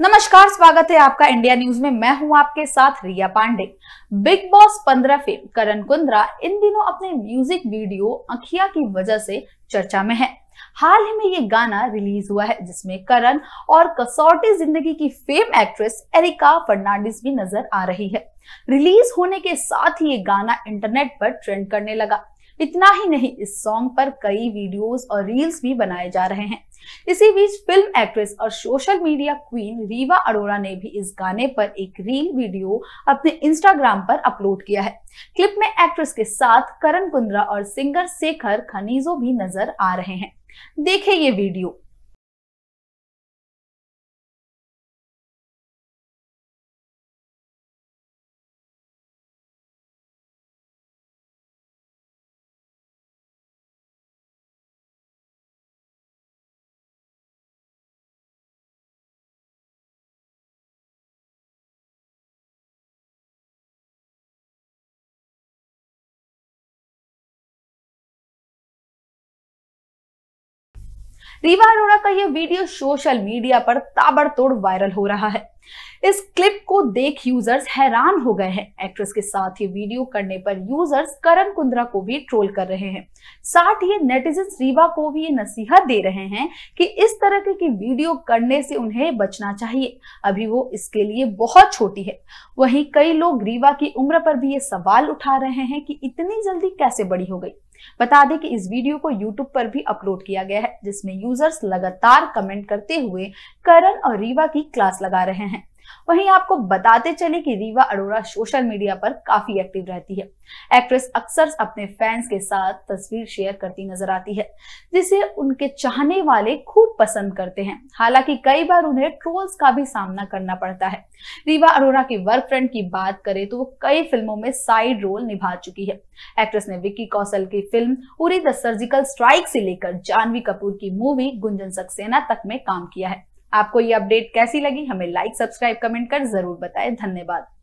नमस्कार स्वागत है आपका इंडिया न्यूज में मैं हूं आपके साथ रिया पांडे बिग बॉस पंद्रह फेम करण कुंद्रा इन दिनों अपने म्यूजिक वीडियो अखिया की वजह से चर्चा में है हाल ही में ये गाना रिलीज हुआ है जिसमें करण और कसौटी जिंदगी की फेम एक्ट्रेस एरिका फर्नांडिस भी नजर आ रही है रिलीज होने के साथ ही ये गाना इंटरनेट पर ट्रेंड करने लगा इतना ही नहीं इस सॉन्ग पर कई वीडियोस और रील्स भी बनाए जा रहे हैं इसी बीच फिल्म एक्ट्रेस और social media queen Riva Arora ने भी इस गाने पर एक रील वीडियो अपने इंस्टाग्राम पर अपलोड किया है क्लिप में एक्ट्रेस के साथ करण कुंद्रा और सिंगर शेखर खनीजो भी नजर आ रहे हैं देखे ये वीडियो रीवा अरोड़ा का ये वीडियो सोशल मीडिया पर ताबड़तोड़ वायरल हो रहा है इस क्लिप को देख यूजर्स हैरान हो गए हैं एक्ट्रेस के साथ ही वीडियो करने पर यूजर्स करण कुंद्रा को भी ट्रोल कर रहे हैं साथ ही नेटिजन रीवा को भी ये नसीहत दे रहे हैं कि इस तरह की वीडियो करने से उन्हें बचना चाहिए अभी वो इसके लिए बहुत छोटी है वहीं कई लोग रीवा की उम्र पर भी ये सवाल उठा रहे हैं कि इतनी जल्दी कैसे बड़ी हो गई बता दें कि इस वीडियो को YouTube पर भी अपलोड किया गया है जिसमें यूजर्स लगातार कमेंट करते हुए करण और रीवा की क्लास लगा रहे हैं वहीं आपको बताते चले कि रीवा अरोरा सोशल मीडिया पर काफी एक्टिव रहती है एक्ट्रेस अक्सर अपने फैंस के साथ तस्वीर शेयर करती नजर आती है जिसे उनके चाहने वाले खूब पसंद करते हैं हालांकि कई बार उन्हें ट्रोल्स का भी सामना करना पड़ता है रीवा अरोड़ा के वर्क फ्रेंड की बात करें तो वो कई फिल्मों में साइड रोल निभा चुकी है एक्ट्रेस ने विक्की कौशल की film Uri the surgical strike से लेकर जानवी कपूर की मूवी गुंजन सक्सेना तक में काम किया है आपको ये अपडेट कैसी लगी हमें लाइक सब्सक्राइब कमेंट कर जरूर बताएं धन्यवाद